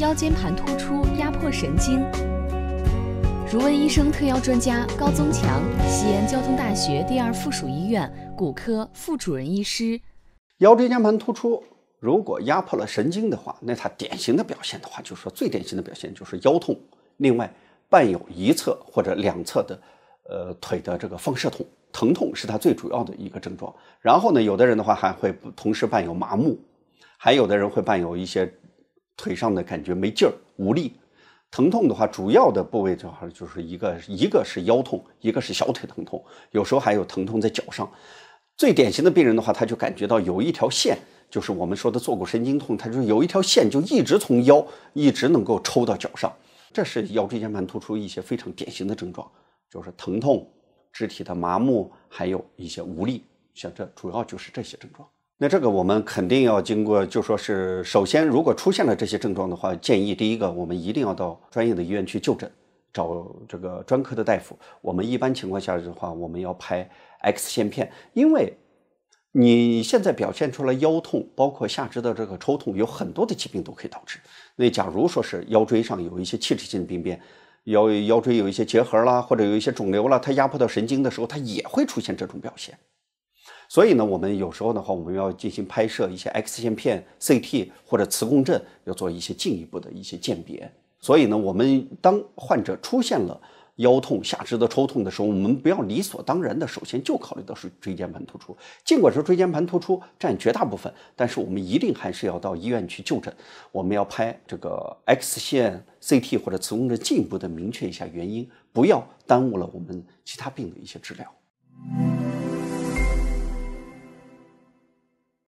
腰间盘突出压迫神经，如问医生特邀专家高宗强，西安交通大学第二附属医院骨科副主任医师。腰椎间盘突出如果压迫了神经的话，那它典型的表现的话，就是说最典型的表现就是腰痛，另外伴有一侧或者两侧的呃腿的这个放射痛，疼痛是它最主要的一个症状。然后呢，有的人的话还会同时伴有麻木，还有的人会伴有一些。腿上的感觉没劲儿、无力、疼痛的话，主要的部位的好就是一个一个是腰痛，一个是小腿疼痛，有时候还有疼痛在脚上。最典型的病人的话，他就感觉到有一条线，就是我们说的坐骨神经痛，他就是有一条线就一直从腰一直能够抽到脚上。这是腰椎间盘突出一些非常典型的症状，就是疼痛、肢体的麻木，还有一些无力，像这主要就是这些症状。那这个我们肯定要经过，就说是首先，如果出现了这些症状的话，建议第一个我们一定要到专业的医院去就诊，找这个专科的大夫。我们一般情况下的话，我们要拍 X 线片，因为你现在表现出来腰痛，包括下肢的这个抽痛，有很多的疾病都可以导致。那假如说是腰椎上有一些器质性病变，腰腰椎有一些结核啦，或者有一些肿瘤啦，它压迫到神经的时候，它也会出现这种表现。所以呢，我们有时候的话，我们要进行拍摄一些 X 线片、CT 或者磁共振，要做一些进一步的一些鉴别。所以呢，我们当患者出现了腰痛、下肢的抽痛的时候，我们不要理所当然的首先就考虑到是椎间盘突出。尽管说椎间盘突出占绝大部分，但是我们一定还是要到医院去就诊。我们要拍这个 X 线、CT 或者磁共振，进一步的明确一下原因，不要耽误了我们其他病的一些治疗。